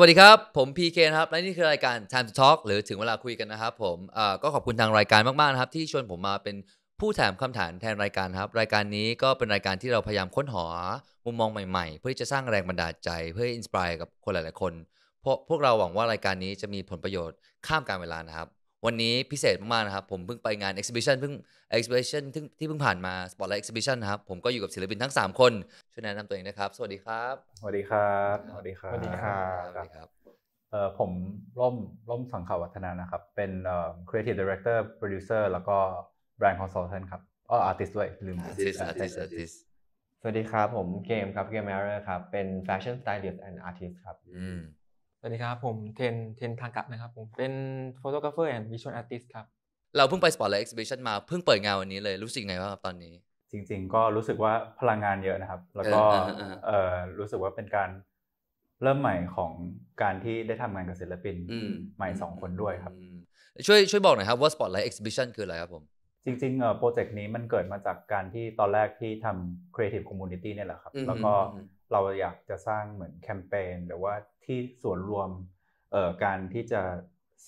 วัสดีครับผมพีเคนะครับและนี่คือรายการ Time to Talk หรือถึงเวลาคุยกันนะครับผมก็ขอบคุณทางรายการมากๆนะครับที่ชวนผมมาเป็นผู้ถามคำถามแทนรายการครับรายการนี้ก็เป็นรายการที่เราพยายามค้นหามุมมองใหม่ๆ เพื่อที่จะสร้างแรงบันดาลใจเพื่ออินสปายกับคนหลายๆคนเพวกเราหวังว่ารายการนี้จะมีผลประโยชน์ข้ามการเวลานะครับวันนี้พิเศษมากๆนะครับ ผมเพิ่งไปงาน exhibition เพิ่ง exhibition ทที่เพิ่งผ่านมา spotlight exhibition นครับ ผมก็อยู่กับศิลปินทั้ง 3 คนช่วยแนะนำตัวเองนะครับ สวัสดีครับ สวัสดีครับ สวัสดีครับสวัสดีครับเออผมร่มร่มสังขาวัฒนานะครับ เป็นเอ่อทีฟดีเรคเตอร์โปรดิวเซอร์แล้วก็แบรนด์คอนซัลเทนต์ครับอ๋ออ์ติสต์ด้วยลืม artist a ต์ i s t อาร์ติสวัสดีครับ ผมเกมครับเกมแมร์ครับเป็นแ fashion s t y ์และอาร์ติสต์ครับอืมสวัสดีครับผมเทนเทนทางกะนะครับ ผมเป็นโฟโตกราฟเฟอร์แอนด์วิชวลอาร์ติสครับ เราเพิ่งไปสปอร์ตไลท์เอ็กซิบิชันมาเพิ่งเปิดงานวันนี้เลยรู้สึกไงบ้างครับตอนนี้ จริงๆก็รู้สึกว่าพลังงานเยอะนะครับ แล้วก็รู้สึกว่าเป็นการเริ่มใหม่ของการที่ได้ทำงานกับศิลปินใหม่สองคนด้วยครับ ช่วยช่วยบอกหน่อยครับว่าอร์ตไลท์เอ็กซิบิชันคืออะไรครับผม จริงๆโปรเจกต์นี้มันเกิดมาจากการที่ตอนแรกที่ทำรีเอทีฟคอมมูนิตี้เนี่ยแหละครับ แล้วก็เราอยากจะสร้างเหมือนแคมเปญหรือว่าที่ส่วนรวมเอ่อการที่จะ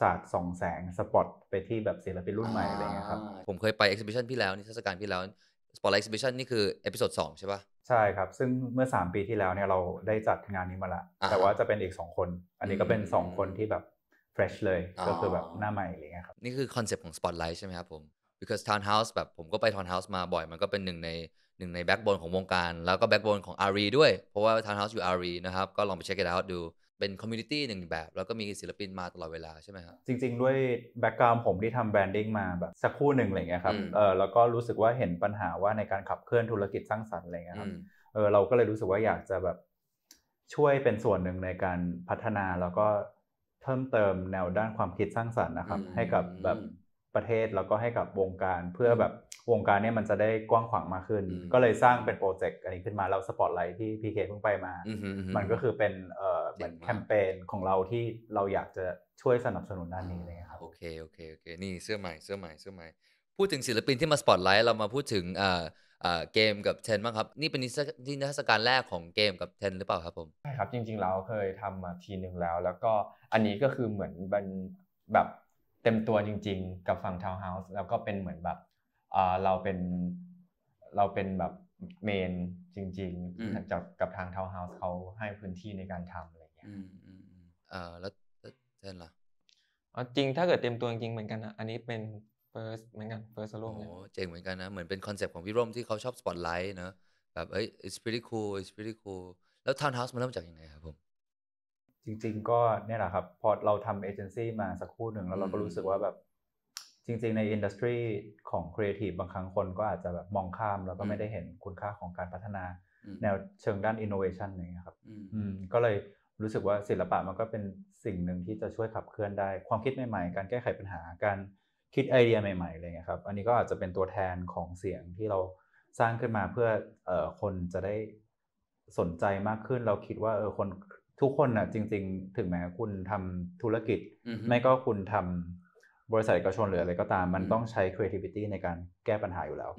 ศาสตร์ส่องแสงสปอตไปที่แบบศิลปินรุ่นใหม่อะไรเงี้ยครับผมเคยไปเอ็กซิบิชันพี่แล้วนิทรรศการพี่แล้วสปอตไลท์เอ็กซิบิชันนี่คือเอพิโซดสองใช่ปะใช่ครับ ซึ่งเมื่อ 3 ปีที่แล้วเนี่ยเราได้จัดงานนี้มาละ แต่ว่าจะเป็นอีก 2 คน อันนี้ก็เป็น 2 คนที่แบบเฟรชเลยก็คือแบบหน้าใหม่อะไรเงี้ยครับนี่คือคอนเซปต์ของสปอตไลท์ใช่ไหมครับผม because Townhouse แบบผมก็ไป Townhouse มาบ่อย มันก็เป็นหนึ่งในหนึ่งในแบ็กบอลของวงการแล้วก็แบ็กบอลของอารีด้วยเพราะว่าทาวน์เฮาส์อยู่อารีนะครับ ก็ลองไปเช็คกันเาดูเป็นคอมมูนิตี้หนึ่งแบบ แล้วก็มีศิลปินมาตลอดเวลาใช่ไหมครับจริงๆด้วยแบ็กกราวน์ผมที่ทำแบรนดิ้งมา แบบ สักคู่หนึ่งอะไรเงี้ยครับเออแล้วก็รู้สึกว่าเห็นปัญหาว่าในการขับเคลื่อนธุรกิจสร้างสรรค์อะไรเงี้ยครับเออเราก็เลยรู้สึกว่าอยากจะแบบช่วยเป็นส่วนหนึ่งในการพัฒนาแล้วก็เพิ่มเติมแนวด้านความคิดสร้างสรรค์นะครับให้กับแบบประเทศแล้วก็ให้กับวงการเพื่อแบบวงการเนี่ยมันจะได้กว้างขวางมากขึ้น ก็เลยสร้างเป็นโปรเจกต์อันนี้ขึ้นมาเราสปอตไลท์ที่พีเคเพิ่งไปมา มันก็คือเป็นเอ่อเหมือนแคมเปญของเราที่เราอยากจะช่วยสนับสนุนด้านนี้เลยครับโอเคโอเค โอเค นี่เสื้อใหม่เสื้อใหม่เสื้อใหม่ พูดถึงศิลปินที่มาสปอตไลท์เรามาพูดถึงเอ่อเกมกับเทนบ้างครับ นี่เป็นนิทรรศการแรกของเกมกับเทน หรือเปล่าครับผมใช่ครับจริง ๆ เราเคยทำมาทีหนึ่งแล้ว แล้วก็อันนี้ก็คือเหมือนเป็นแบบเต็มตัวจริง ๆ กับฝั่งทาวน์เฮาส์แล้วก็เป็นเหมือนแบบเราเป็นเราเป็นแบบเมนจริง ๆจากกับทางทาวน์เฮาส์เขาให้พื้นที่ในการทำอะไรอย่างเงี้ยออแล้วเช่นล่ะอ๋อจริงถ้าเกิดเต็มตัวจริงเหมือนกันนะอันนี้เป็นเฟิร์สเหมือนกันเฟิร์สโลกโอ้เจ๋งเหมือนกันนะเหมือนเป็นคอนเซ็ปต์ของพี่ร่มที่เขาชอบสปอตไลท์เนอะแบบเอ้ย it's pretty cool it's pretty cool แล้วทาวน์เฮาส์มันเริ่มจากยังไงครับผมจริง ๆก็เนี่ยแหละครับพอเราทำเอเจนซี่มาสักคู่หนึ่งแล้วเราก็รู้สึกว่าแบบ จริง ๆ ในอินดัสทรีของครีเอทีฟบางครั้งคนก็อาจจะแบบมองข้ามแล้วก็ไม่ได้เห็นคุณค่าของการพัฒนา แนวเชิงด้านอินโนเวชันนี้ครับก็เลยรู้สึกว่าศิลปะมันก็เป็นสิ่งหนึ่งที่จะช่วยขับเคลื่อนได้ ความคิดใหม่ ๆ การแก้ไขปัญหาการคิดไอเดียใหม่ๆอะไรเงี้ยครับ อันนี้ก็อาจจะเป็นตัวแทนของเสียงที่เราสร้างขึ้นมาเพื่อคนจะได้สนใจมากขึ้นเราคิดว่าเออคนทุกคนอ่ะจริงๆถึงแม้คุณทำธุรกิจไม่ก็คุณทำบริษัทเอกชนหรืออะไรก็ตามมันต้องใช้ creativity ในการแก้ปัญหาอยู่แล้ว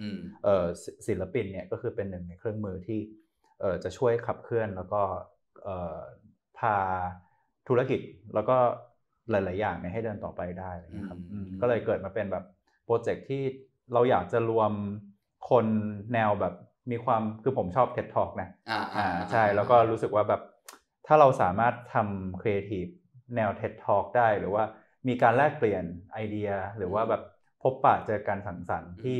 ศิลปินเนี่ยก็คือเป็นหนึ่งในเครื่องมือที่จะช่วยขับเคลื่อนแล้วก็พาธุรกิจแล้วก็หลายๆอย่างเนี่ยให้เดินต่อไปได้นะครับก็เลยเกิดมาเป็นแบบโปรเจกต์ที่เราอยากจะรวมคนแนวแบบมีความคือผมชอบเท็ดทอกนะอ่าใช่แล้วก็รู้สึกว่าแบบถ้าเราสามารถทำครีเอทีฟแนวเท็ตทอลได้ หรือว่ามีการแลกเปลี่ยนไอเดียหรือว่าแบบพบปะเจอกันสังสรรค์ที่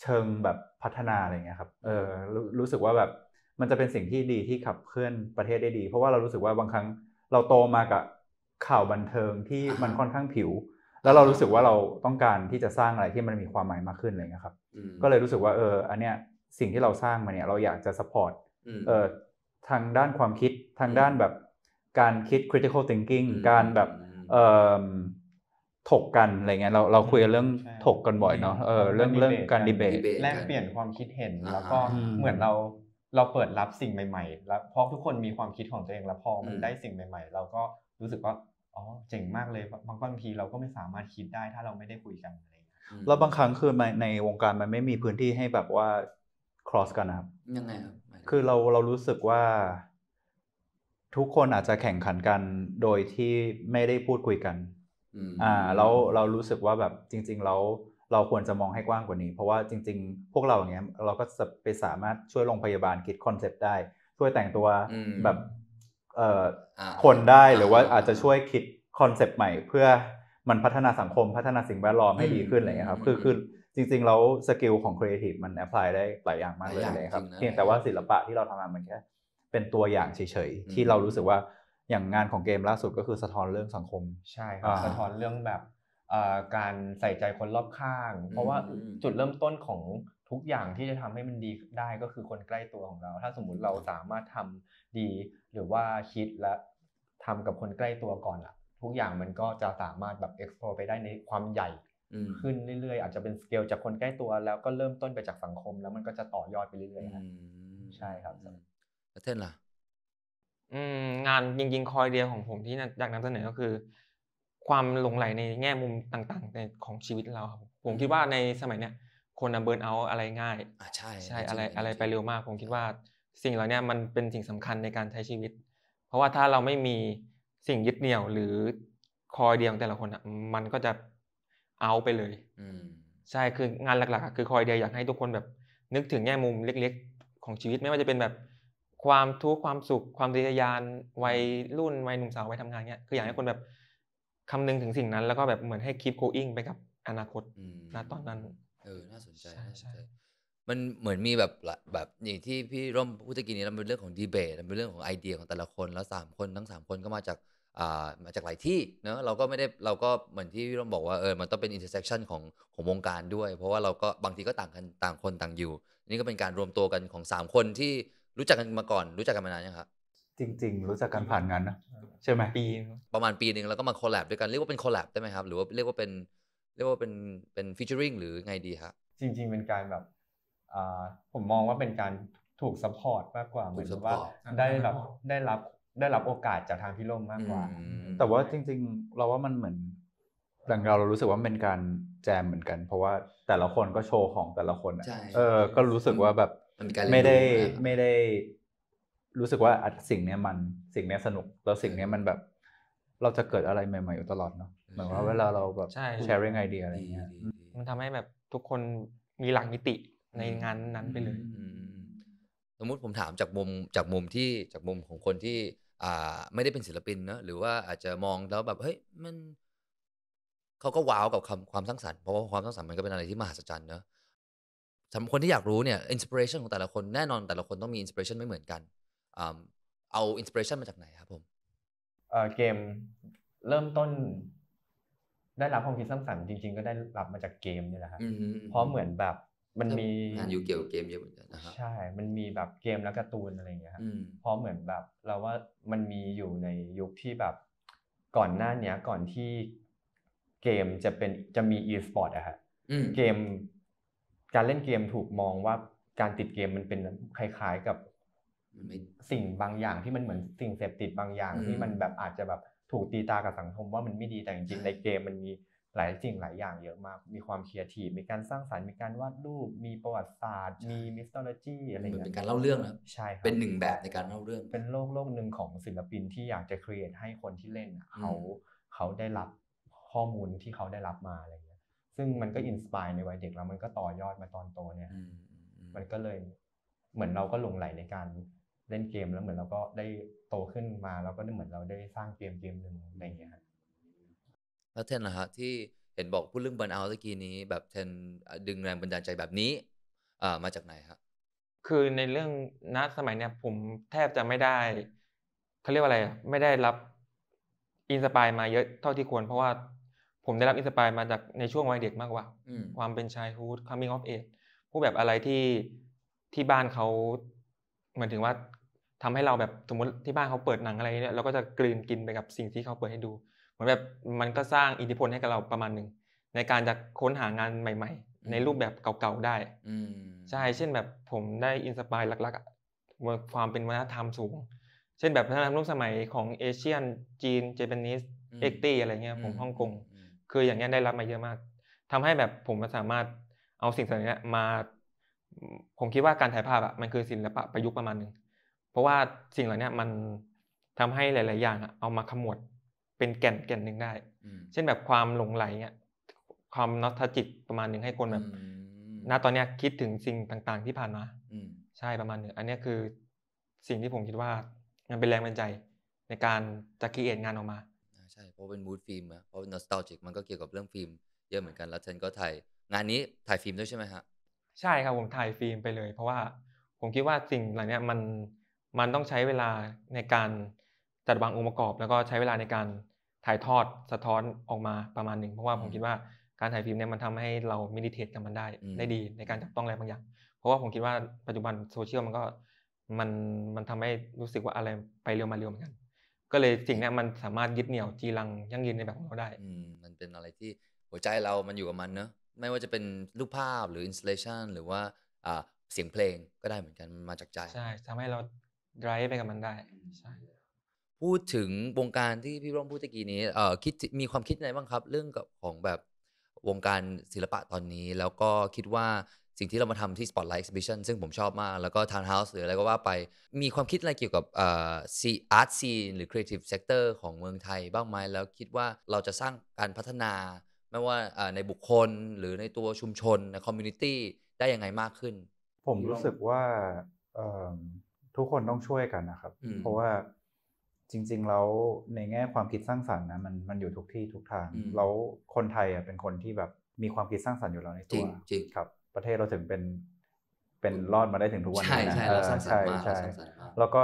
เชิงแบบพัฒนาอะไรเงี้ยครับเออรรู้สึกว่าแบบมันจะเป็นสิ่งที่ดีที่ขับเคลื่อนประเทศได้ดี เพราะว่าเรารู้สึกว่าบางครั้งเราโตมากับข่าวบันเทิงที่มันค่อนข้างผิว แล้วเรารู้สึกว่าเราต้องการที่จะสร้างอะไรที่มันมีความหมายมากขึ้นเลยนะครับ ก็เลยรู้สึกว่าเออ อันเนี้ยสิ่งที่เราสร้างมาเนี่ยเราอยากจะสปอร์ตเออทางด้านความคิดทางด้านแบบการคิด critical thinking การแบบถกกันอะไรเงี้ยเราเราคุยกันเรื่องถกกันบ่อยเนาะเออเรื่องเรื่องการดีเบตแลกเปลี่ยนความคิดเห็น แล้วก็เหมือนเราเราเปิดรับสิ่งใหม่ ๆ แล้วเพราะทุกคนมีความคิดของตัวเอง แล้วพอมันได้สิ่งใหม่ๆเราก็รู้สึกว่าอ๋อเจ๋งมากเลยบางบางทีเราก็ไม่สามารถคิดได้ถ้าเราไม่ได้คุยกันอะไรา้บางครั้งคือในวงการมันไม่มีพื้นที่ให้แบบว่า cross กันนะครับยังไงครับคือเราเรารู้สึกว่าทุกคนอาจจะแข่งขันกันโดยที่ไม่ได้พูดคุยกันอ่า แล้วเรารู้สึกว่าแบบ จริง ๆ แล้วเราควรจะมองให้กว้างกว่านี้ เพราะว่าจริง ๆพวกเราอย่างเงี้ยเราก็จะไปสามารถช่วยโรงพยาบาลคิดคอนเซปต์ได้ ช่วยแต่งตัวแบบเอ่อคนได้หรือว่าอาจจะช่วยคิดคอนเซปต์ใหม่เพื่อมันพัฒนาสังคมพัฒนาสิ่งแวดล้อมให้ดีขึ้นอะไรเงี้ยครับ คือคือจริงๆแล้วสกิลของครีเอทีฟมันแอพพลายได้หลายอย่างมากเลยนะครับเพียงแต่ว่าศิลปะที่เราทำงานมันแค่เป็นตัวอย่างเฉยๆ ที่เรารู้สึกว่าอย่างงานของเกมล่าสุดก็คือสะท้อนเรื่องสังคมใช่ครับ สะท้อนเรื่องแบบการใส่ใจคนรอบข้าง เพราะว่าจุดเริ่มต้นของทุกอย่างที่จะทำให้มันดีได้ก็คือคนใกล้ตัวของเรา ถ้าสมมุติเราสามารถทำดีหรือว่าคิดและทำกับคนใกล้ตัวก่อนอะทุกอย่างมันก็จะสามารถแบบ explore ไปได้ในความใหญ่ขึ้นเรื่อยๆอาจจะเป็นสเกล จากคนใกล้ตัวแล้วก็เริ่มต้นไปจากสังคม แล้วมันก็จะต่อยอดไปเรื่อยๆใช่ครับแล้วเท่นล่ะงานจริงๆคอยเดียของผมที่อยากนำเสนอก็คือ ความหลงไหลในแง่มุมต่าง ๆ ในของชีวิตเราครับผมคิดว่าในสมัยเนี้ย คนเบิร์นเอาอะไรง่ายใช่ใช่อะไรอะไรไปเร็วมาก ผมคิดว่าสิ่งเหล่านี้มันเป็นสิ่งสำคัญในการใช้ชีวิต เพราะว่าถ้าเราไม่มีสิ่งยึดเหนี่ยวหรือคอยเดียวของแต่ละคนอ่ะมันก็จะเอาไปเลยใช่คืองานหลักๆคือคอยเดียอยากให้ทุกคนแบบนึกถึงแง่มุมเล็ก ๆ ของชีวิตไม่ว่าจะเป็นแบบ ความทุกข์ความสุขความทะยานวัยรุ่นวัยหนุ่มสาววัยทำงานเนี้ยคืออยากให้คนแบบคำนึงถึงสิ่งนั้น แล้วก็แบบเหมือนให้คลิปโคอิ่งไปกับ อนาคตะตอนนั้นเออน่าสนใจช่ใมันเหมือนมีแบบแบบอย่างที่พี่ร่มพูดตะกี้นี้มันเป็นเรื่องของดีเบตมันเป็นเรื่องของไอเดียของแต่ละคนแล้วสามคนทั้งสามคนก็มาจากมาจากหลายที่เนะเราก็ไม่ได้เราก็เหมือนที่เราบอกว่าเออมันต้องเป็นอินเตอร์เซ o n ชันของของวงการด้วย เพราะว่าเราก็บางทีก็ต่างกันต่างคนต่างอยู่นี่ก็เป็นการรวมตัวกันของ 3 คนที่รู้จักกันมาก่อนรู้จักกันมานานยังครับจริงๆ รู้จักกันผ่านงานนะใช่ไหมปีประมาณปีหนึ่งแล้วก็มาคอลแลบด้วยกันเรียกว่าเป็นคอลแลบได้ไหมครับหรือว่าเรียกว่าเป็นเรียกว่าเป็นเป็นฟ a เ u อริงหรือไงดีครับจริงๆเป็นการแบบผมมองว่าเป็นการถูกซัพพอร์ตมากกว่าเหมือนว่าได้แบบได้รับได้รับโอกาสจากทางพี่ร่มมากกว่า แต่ว่าจริงๆ เราว่ามันเหมือน ดังเราเรารู้สึกว่าเป็นการแจมเหมือนกัน เพราะว่าแต่ละคนก็โชว์ของแต่ละคนเออ ก็รู้สึกว่าแบบไม่ได้ไม่ได้ รู้สึกว่าสิ่งเนี้ยมันสิ่งเนี้ยสนุก แล้วสิ่งเนี้ยมันแบบ เราจะเกิดอะไรใหม่ๆอยู่ตลอดเนาะ เหมือนว่าเวลาเราแบบแชร์เรื่องไอเดียอะไรเงี้ยมันทำให้แบบทุกคนมีหลักมิติในงานนั้นไปเลยสมมติผมถามจากมุมจากมุมที่จากมุมของคนที่่าไม่ได้เป็นศิลปินเนอะหรือว่าอาจจะมองแล้วแบบ เฮ้ยมันเขาก็ว้าวกับความความสร้างสรรค์เพราะว่าความสร้างสรรค์มันก็เป็นอะไรที่มหัศจรรย์เนอะสำหรับคนที่อยากรู้เนี่ยอินสปิเรชันของแต่ละคนแน่นอนแต่ละคนต้องมีอินสปิเรชันไม่เหมือนกันอ่าเอาอินสปิเรชันมาจากไหนครับผม เออเกมเริ่มต้นได้รับความคิดสร้างสรรค์จริงๆ ก็ได้รับมาจากเกมนี่แหละครับเพราะเหมือนแบบมันมีงานยู่เกี่ยวเกมเยอะเหมือนกันนะครับใช่ มันมีแบบเกมและการ์ตูนอะไรอย่างเงี้ยครับเพราะเหมือนแบบ เราว่ามันมีอยู่ในยุคที่แบบก่อนหน้าเนี้ย ก่อนที่เกมจะเป็นจะมีอีสปอร์ตอะครับเกม การเล่นเกมถูกมองว่าการติดเกมมันเป็นคล้ายๆกับสิ่งบางอย่างที่มันเหมือน สิ่งเสพติดบางอย่าง ที่มันแบบอาจจะแบบถูกตีตากับสังคมว่ามันไม่ดีแต่จริงๆในเกมมันมีหลายสิ่งหลายอย่างเยอะมาก มีความเคียร์ทีมีการสร้างสารรค์มีการวาดรูป มีประวัติศาสตร์ มีมิสตอลจีอะไรอย่างเงี้ยเป็นการเล่าเรื่องนะใช่ครับ เป็นหนึ่งแบบในการเล่าเรื่อง เป็นโลกโลกหนึ่งของศิลปินที่อยากจะครีเอทให้คนที่เล่น เขาเขาได้รับข้อมูลที่เขาได้รับมาอะไรเงี้ย ซึ่งมันก็อินสปายในวัยเด็กแล้วมันก็ต่อยอดมาตอนโตเนี่ย มันก็เลยเหมือนเราก็หลงไหลในการเล่นเกมแล้วเหมือนเราก็ได้โตขึ้นมาแล้วก็เหมือนเราได้สร้างเกมเกมหนึ่งอะไรเงี้ยครับแล้วเทนล่ะฮะที่เห็นบอกพูดเรื่องบันเอาตะกี้นี้ แบบเทนดึงแรงบันดาลใจแบบนี้อ่อมาจากไหนฮะคือในเรื่องณสมัยเนี้ยผมแทบจะไม่ได้เขาเรียกว่าอะไรไม่ได้รับอินสปายมาเยอะเท่าที่ควร เพราะว่าผมได้รับอินสปายมาจากในช่วงวัยเด็กมากกว่าความเป็นชายฮูดมมิ่งออฟเอ e ผู้แบบอะไรที่ที่บ้านเขาเหมือนถึงว่า ทำให้เราแบบสมมติที่บ้านเขาเปิดหนังอะไรเนี่ยเราก็จะกลืนกินไปกับสิ่งที่เขาเปิดให้ดูเหมือนแบบมันก็สร้างอิทธิพลให้กับเราประมาณหนึ่ง ในการจะค้นหางานใหม่ๆ ในรูปแบบเก่าๆได้ใช่ เช่นแบบผมได้อินสปายหลักๆความเป็นวัฒนธรรมสูง เช่นแบบวัฒนธรรมร่วมสมัยของเอเชียน จีนเจแปนนิส เอ็กตี้ อะไรเงี้ย ผมฮ่องกงคืออย่างเงี้ยได้รับมาเยอะมาก ทำให้แบบผมสามารถเอาสิ่งส่งนนี้มา ผมคิดว่าการถ่ายภาพอ่ะมันคือศิลปะประยุกต์ประมาณหนึ่งเพราะว่าสิ่งเหล่านี้มันทำให้หลายๆอย่างอ่ะเอามาขมวดเป็นแก่นแก่นหนึ่งได้ เช่นแบบความหลงไหลเนี่ยความนอสทจิตประมาณหนึ่งให้คนแบบณตอนนี้คิดถึงสิ่งต่างๆที่ผ่านมาใช่ประมาณหนึ่งอันนี้คือสิ่งที่ผมคิดว่ามันเป็นแรงบันใจในการจะคิดเองงานออกมา ใช่ เพราะเป็นมูดฟิล์มเพราะนนอสตาจิกมันก็เกี่ยวกับเรื่องฟิล์มเยอะเหมือนกันแล้วเทนก็ถ่ายงานนี้ถ่ายฟิล์มด้วยใช่ไหมฮะใช่ครับผมถ่ายฟิล์มไปเลย เพราะว่าผมคิดว่าสิ่งเหล่านี้มันมันต้องใช้เวลาในการจัดวางองค์ประกอบแล้วก็ใช้เวลาในการถ่ายทอดสะท้อนออกมาประมาณหนึ่งเพราะว่าผมคิดว่าการถ่ายฟิล์มเนี่ยมันทำให้เรามีดิเทตกับมันได้ได้ดีในการจับต้องอะไรบางอย่าง เพราะว่าผมคิดว่าปัจจุบันโซเชียลมันก็มันมันทำให้รู้สึกว่าอะไรไปเร็วมาเร็วเหมือนกัน ก็เลยสิ่งนี้มันสามารถยึดเหนี่ยวจีรังยั่งยืนในแบบของเราได้มันเป็นอะไรที่หัวใจเรามันอยู่กับมันเนอะไม่ว่าจะเป็นรูปภาพหรืออินสตาเลชันหรือว่าเสียงเพลงก็ได้เหมือนกันมาจากใจใช่ทำให้เรา drive ไปกับมันได้ใช่พูดถึงวงการที่พี่ร่มพูดตะกี้นี้ เอ่อ คิด มีความคิดอะไรบ้างครับ เรื่องกับของแบบวงการศิลปะตอนนี้ แล้วก็คิดว่าสิ่งที่เรามาทำที่ Spotlight Exhibition ซึ่งผมชอบมาก แล้วก็ Townhouse หรืออะไรก็ว่าไป มีความคิดอะไรเกี่ยวกับเอ่อซีอาร์ตซีนหรือ Creative Sector ของเมืองไทยบ้างไหมแล้วคิดว่าเราจะสร้างการพัฒนา ไม่ว่าในบุคคลหรือในตัวชุมชนในคอมมูนิตี้ได้ยังไงมากขึ้น ผมรู้สึกว่าทุกคนต้องช่วยกันนะครับ เพราะว่าจริงๆแล้วในแง่ความคิดสร้างสรรค์นะมันมันอยู่ทุกที่ทุกทางแล้วคนไทยอ่ะเป็นคนที่แบบมีความคิดสร้างสรรค์อยู่แล้วในตัวจริงครับ ประเทศเราถึงเป็นเป็นรอดมาได้ถึงทุกวันนี้นะใช่ใช่ใช่ใช่แล้วก็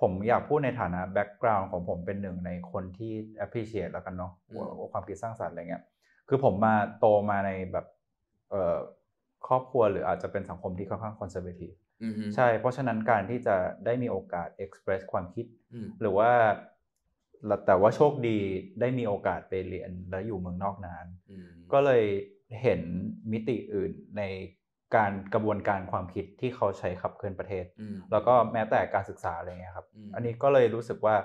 ผมอยากพูดในฐานะแบ็กกราวน์ของผมเป็นหนึ่งในคนที่ appreciate แล้วกันเนาะว่าความคิดสร้างสรรค์อะไรเงี้ยคือผมมาโตมาในแบบครอบครัวหรืออาจจะเป็นสังคมที่ค่อนข้างคอนเซอร์เวทีฟใช่ เพราะฉะนั้นการที่จะได้มีโอกาส express ความคิด หรือว่า แต่ว่าโชคดีได้มีโอกาสไปเรียน และอยู่เมืองนอกนาน ก็เลยเห็นมิติอื่นในการกระบวนการความคิดที่เขาใช้ขับเคลื่อนประเทศ แล้วก็แม้แต่การศึกษาอะไรเงี้ยครับ อันนี้ก็เลยรู้สึกว่า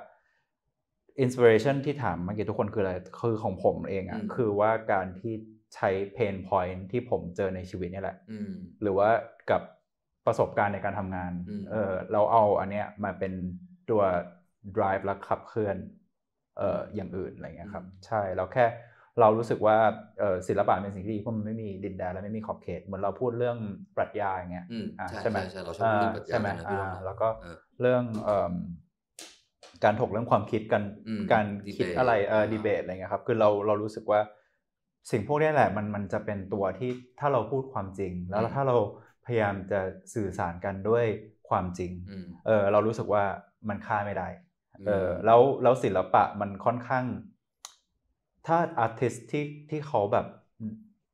inspiration ที่ถามเมื่อกี้ทุกคนคืออะไร คือของผมเองอะ่ะคือว่าการที่ใช้เพนพอยท์ที่ผมเจอในชีวิตนี่แหละหรือว่ากับประสบการณ์ในการทำงาน เออ เราเอาอันเนี้ยมาเป็นตัว drive และขับเคลื่อน เอออย่างอื่นอะไรเงี้ยครับ ใช่ เราแค่เรา รู้สึกว่าศิลปะเป็นสิ่งที่ดีเพราะมันไม่มีดินแดนและไม่มีขอบเขต เหมือนเราพูดเรื่องปรัชญาอย่างเงี้ยใช่ไหมใช่เราชอบเรื่องปรัชญาใช่ไหมแล้วก็เรื่องการถกเรื่องความคิดกัน การคิดอะไร เออดีเบตอะไรเงี้ยครับ คือเรา เรา รู้สึกว่า สิ่งพวกนี้แหละ มัน มันจะเป็นตัวที่ถ้าเราพูดความจริง แล้วถ้าเราพยายามจะสื่อสารกันด้วยความจริง เออ เรารู้สึกว่ามันค่าไม่ได้ เออ แล้วแล้วศิลปะมันค่อนข้าง ถ้าอาร์ติสที่ที่เขาแบบ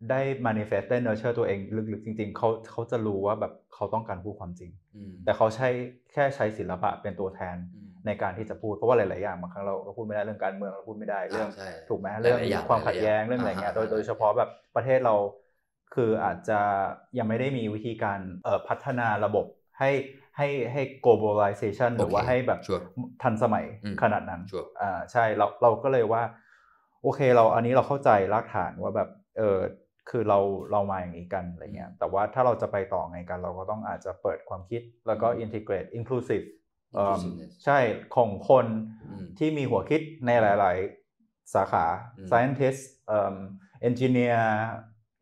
ได้านิเฟสต์ได้ร์เชอร์ตัวเองลึกๆจริง ๆเขาเขาจะรู้ว่าแบบเขาต้องการพูดความจริงแต่เขาใช้แค่ใช้ศิลปะเป็นตัวแทนในการที่จะพูดเพราะว่าหลายๆอย่างบางครั้งเราก็พูดไม่ได้เรื่องการเมือง เราพูดไม่ได้เรื่อง ถูกไหมเรื่องความขัดแย้งเรื่องอะไรเงี้ยโดยโดยเฉพาะแบบประเทศเราคืออาจจะยังไม่ได้มีวิธีการพัฒนาระบบให้ให้ให้ globalization หรือว่าให้แบบทันสมัยขนาดนั้นอ่าใช่เราเราก็เลยว่าโอเคเราอันนี้เราเข้าใจรากฐานว่าแบบเออคือเราเรามาอย่างนี้กันอะไรเงี้ยแต่ว่าถ้าเราจะไปต่อไงกัน เราก็ต้องอาจจะเปิดความคิดแล้วก็ integrate inclusive ใช่ของคนที่มีหัวคิดในหลาย ๆ สาขา scientist engineer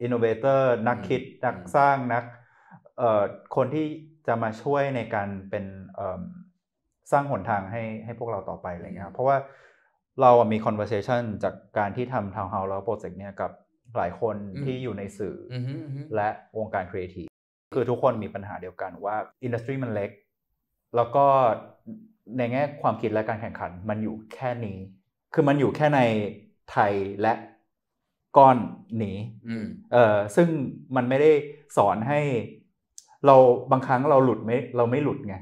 อินโนเวเตอร์ นักคิด นักสร้างนักคนที่จะมาช่วยในการเป็นสร้างหนทางให้ให้พวกเราต่อไปอะไรเงี้ยเพราะว่าเรามี conversation จากการที่ทำทาวน์เฮาส์แล้วโปรเจกต์เนี้ยกับหลายคนที่อยู่ในสื่อ และวงการครีเอทีฟคือทุกคนมีปัญหาเดียวกันว่าอินดัสทรีมันเล็ก แล้วก็ในแง่ความคิดและการแข่งขันมันอยู่แค่นี้ คือมันอยู่แค่ในไทยและก้อนนี้เออซึ่งมันไม่ได้สอนให้เราบางครั้งเราหลุดไม่เราไม่หลุดไง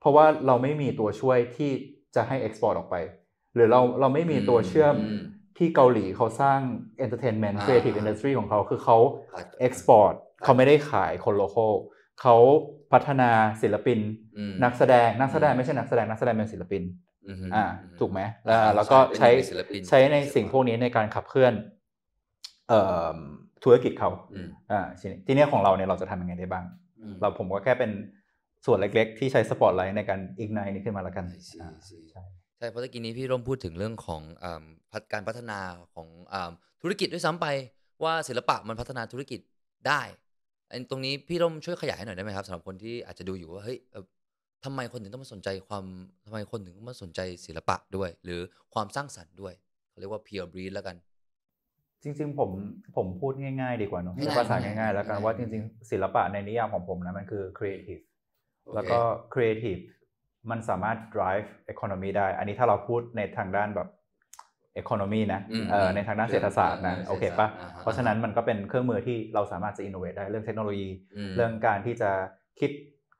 เพราะว่าเราไม่มีตัวช่วยที่จะให้เอ็กซ์พอร์ตออกไป หรือเราเราไม่มีตัวเชื่อมที่เกาหลีเขาสร้างเเอนตอร์เทนเมนต์ครีเอทีฟอินดัสทรีของเขาคือเขา์พอร์ตเขาไม่ได้ขายคนโลโก้เขาพัฒนาศิลปิน นักแสดงนักแสดง ไม่ใช่นักแสดง นักแสดงเป็นศิลปินอ่าถูกไหม แล้วก็ใช้ใช้ในสิ่งพวกนี้ในการขับเคลื่อนธุรกิจเขาอ่าทีนี้ของเราเนี่ยเราจะทำยังไงได้บ้าง เราผมก็แค่เป็นส่วนเล็กๆที่ใช้สปอตไลท์ในการอิกไนนี้ขึ้นมาละกัน ใช่ใช่เพราะตะกี้นี้พี่ร่มพูดถึงเรื่องของการพัฒนาของธุรกิจด้วยซ้ำไป ว่าศิลปะมันพัฒนาธุรกิจได้ ตรงนี้พี่ร่มช่วยขยายหน่อยได้ไหมครับสำหรับคนที่อาจจะดูอยู่ว่าเฮ้ยทำไมคนถึงต้องมาสนใจความทำไมคนถึงต้องมาสนใจศิลปะด้วย หรือความสร้างสรรค์ด้วยเขาเรียกว่า peer breed แล้วกันจริงๆผมผมพูดง่าย ๆ ดีกว่าเนาะภาษา ง่าย ๆ แล้วกันว่าจริงๆ ศิลปะในนิยามของผมนะ มันคือครีเอทีฟแล้วก็ครีเอทีฟมันสามารถ drive economy ได้ อันนี้ถ้าเราพูดในทางด้านแบบ economy นะ ในทางด้านเศรษฐศาสตร์นะโอเคปะเพราะฉะนั้นมันก็เป็นเครื่องมือที่เราสามารถจะ innovate ได้เรื่องเทคโนโลยี เรื่องการที่จะคิด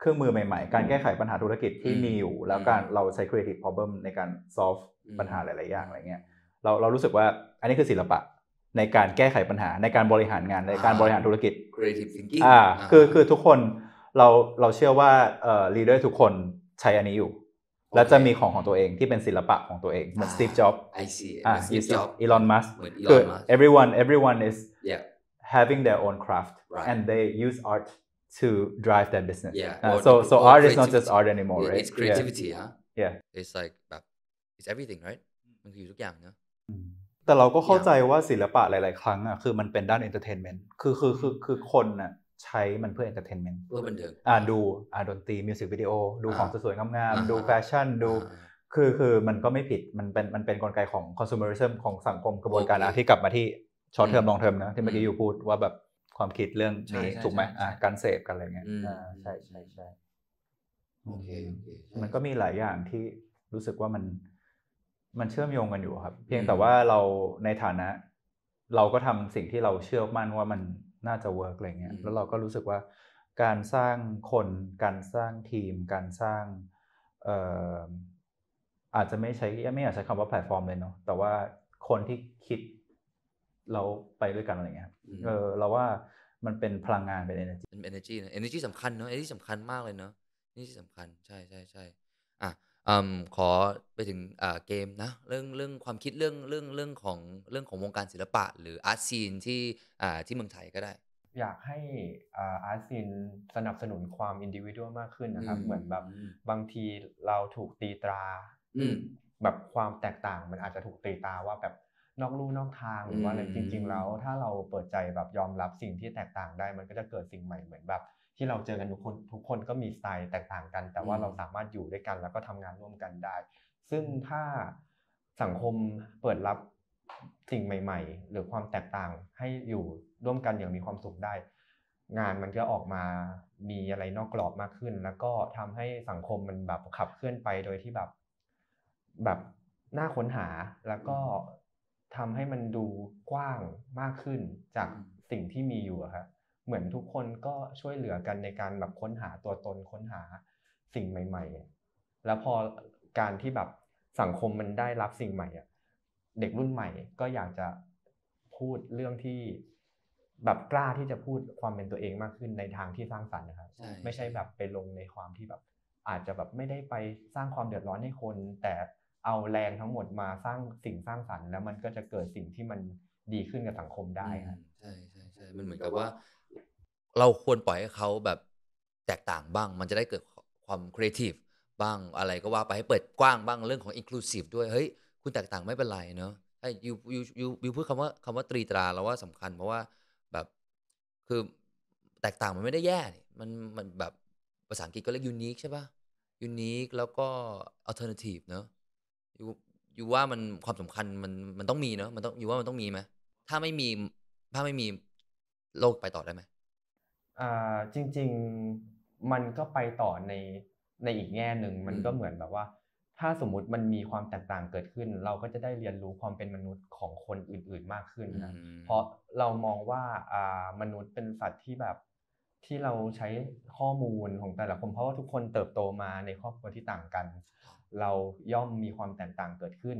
เครื่องมือใหม่ๆ การแก้ไขปัญหาธุรกิจที่มีอยู่ แล้วการเราใช้ creative problem ในการ solve ปัญหาหลายๆอย่างอะไรเงี้ยเราเรารู้สึกว่า อันนี้คือศิลปะในการแก้ไขปัญหาในการบริหารงานในการบริหารธุรกิจ creative thinking อ่าคือคือทุกคนเราเราเชื่อว่าเอ่อ l ีด d ด r ทุกคนใช้อันนี้อยู่ แล้วจะมีของของตัวเองที่เป็นศิลปะของตัวเองเหมือนสตีฟจ็อบส์ออ่าสตีฟจ็อบส์อีลอนมัสคือ everyone everyone is y e a having h their own craft and they use art to drive their business yeah so so art is not just art anymore right it's creativity huh yeah it's like it's everything right มันคือทุกอย่างเนอะแต่เราก็เข้าใจว่าศิลปะหลาย ๆ ครั้งอ่ะคือมันเป็นด้านเอนเตอร์เทนเมนต์คือคือคือคือคนอ่ะ ใช้มันเพื่อเอนเตอร์เทนเมนต์เพื่อบันเทิงอ่าดูอ่าดนตรีมิวสิกวิดีโอดูของสวย ๆ งาม ๆ ดูแฟชั่น ดูคือคือมันก็ไม่ผิด มันเป็นมันเป็นกลไกของคอน s u m e r i s m ของสังคมกระบวนการอะที่กลับมาที่ช็อตเทอมลองเทอมนะ ที่เมื่อกี้อยู่พูดว่าแบบความคิดเรื่องนี้ถูกไหมอ่าการเสพกันอะไรเงี้ยอ่าใช่ใช่ใช่โอเค มันก็มีหลายอย่างที่รู้สึกว่ามันมันเชื่อมโยงกันอยู่ครับ เพียงแต่ว่าเราในฐานะ เราก็ทำสิ่งที่เราเชื่อมั่นว่ามันน่าจะเวิร์กอะไรเงี้ยแล้วเราก็รู้สึกว่า การสร้างคน การสร้างทีม การสร้างอาจจะไม่ใช้ไม่อยากใช้คำว่าแพลตฟอร์มเลยเนาะแต่ว่าคนที่คิดเราไปด้วยกันอะไรเงี้ย เออ เราว่ามันเป็นพลังงาน เป็น energy เป็น energy นะ energy สำคัญเนาะ energy สำคัญมากเลยเนาะ energy สำคัญ ใช่ใช่ใช่อ่ะอมขอไปถึงเกมนะเรื่องเรื่องความคิดเรื่องเรื่องเรื่องของเรื่องของวงการศิลปะ หรืออาร์ตซีนที่ที่เมืองไทยก็ได้ อยากให้อาร์ตซีนสนับสนุนความอินดิวิวดมากขึ้นนะครับ เหมือนแบบบางทีเราถูกตีตราแบบความแตกต่างมันอาจจะถูกตีตาว่าแบบนอกลู่นอกทางหรือว่าอะไรจริงๆแล้วถ้าเราเปิดใจแบบยอมรับสิ่งที่แตกต่างได้มันก็จะเกิดสิ่งใหม่เหมือนแบบที่เราเจอกันทุกคน ทุกคนก็มีสไตล์แตกต่างกัน แต่ว่าเราสามารถอยู่ด้วยกัน แล้วก็ทำงานร่วมกันได้ ซึ่งถ้าสังคมเปิดรับสิ่งใหม่ๆ หรือความแตกต่างให้อยู่ร่วมกันอย่างมีความสุขได้ งานมันก็ออกมามีอะไรนอกกรอบมากขึ้น แล้วก็ทำให้สังคมมันแบบขับเคลื่อนไปโดยที่แบบ แบบน่าค้นหาแล้วก็ทำให้มันดูกว้างมากขึ้นจากสิ่งที่มีอยู่ครับเหมือนทุกคนก็ช่วยเหลือกันในการแบบค้นหาตัวตนค้นหาสิ่งใหม่ ๆ แล้วพอการที่แบบสังคมมันได้รับสิ่งใหม่อะเด็กรุ่นใหม่ก็อยากจะพูดเรื่องที่แบบกล้าที่จะพูดความเป็นตัวเองมากขึ้นในทางที่สร้างสรรค์นะครับไม่ใช่แบบไปลงในความที่แบบ อาจจะแบบไม่ได้ไปสร้างความเดือดร้อนให้คน แต่เอาแรงทั้งหมดมาสร้างสิ่งสร้างสรรค์ แล้วมันก็จะเกิดสิ่งที่มันดีขึ้นกับสังคมได้ใช่ใช่ใช่มันเหมือนกับว่าเราควรปล่อยให้เขาแบบแตกต่างบ้าง มันจะได้เกิดความครีเอทีฟบ้างอะไรก็ว่าไปให้เปิดกว้างบ้างเรื่องของอินคลูซีฟด้วย เฮ้ย คุณแตกต่างไม่เป็นไรเนาะไอ้ยูยูยูยูพูดคำว่าคำว่าตรีตราเราว่าสำคัญเพราะว่าแบบคือแตกต่างมันไม่ได้แย่มันมันแบบภาษาอังกฤษก็เรียกยูนิคใช่ปะยูนิคแล้วก็อัลเทอร์เนทีฟเนาะยูยูว่ามันความสำคัญมันมันต้องมีเนาะมันต้องยูว่ามันต้องมีไหมถ้าไม่มีถ้าไม่มีโลกไปต่อได้ไหมจริงจริงมันก็ไปต่อในในอีกแง่หนึ่งมันก็เหมือนแบบว่าถ้าสมมุติมันมีความแตกต่างเกิดขึ้น เราก็จะได้เรียนรู้ความเป็นมนุษย์ของคนอื่นๆมากขึ้นนะเพราะเรามองว่ามนุษย์เป็นสัตว์ที่แบบที่เราใช้ข้อมูลของแต่ละคนเพราะว่าทุกคนเติบโตมาในครอบครัวที่ต่างกันเราย่อมมีความแตกต่างเกิดขึ้น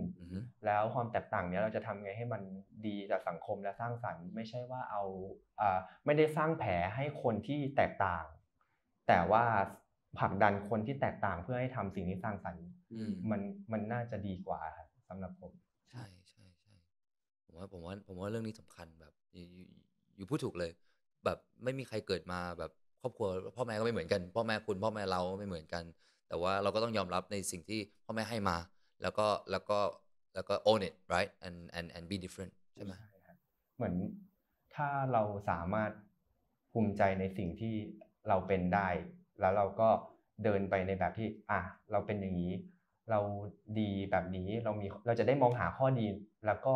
แล้วความแตกต่างเนี้ยเราจะทำไงให้มันดีต่อสังคมและสร้างสรรค์ ไม่ใช่ว่าเอาไม่ได้สร้างแผลให้คนที่แตกต่าง แต่ว่าผลักดันคนที่แตกต่างเพื่อให้ทำสิ่งที่สร้างสรรค์มันมันน่าจะดีกว่าสำหรับผม ใช่ใช่ใช่ผมว่าผมว่า ผมว่าเรื่องนี้สำคัญแบบ อยู่พูดถูกเลย แบบไม่มีใครเกิดมาแบบครอบครัวพ่อแม่ก็ไม่เหมือนกัน พ่อแม่คุณ พ่อแม่เราไม่เหมือนกันแต่ว่าเราก็ต้องยอมรับในสิ่งที่พ่อแม่ให้มา แล้วก็แล้วก็แล้วก็ own it right and and and be different ใช่ไหมเหมือนถ้าเราสามารถภูมิใจในสิ่งที่เราเป็นได้ แล้วเราก็เดินไปในแบบที่ อ่ะเราเป็นอย่างนี้เราดีแบบนี้เรามีเราจะได้มองหาข้อดี แล้วก็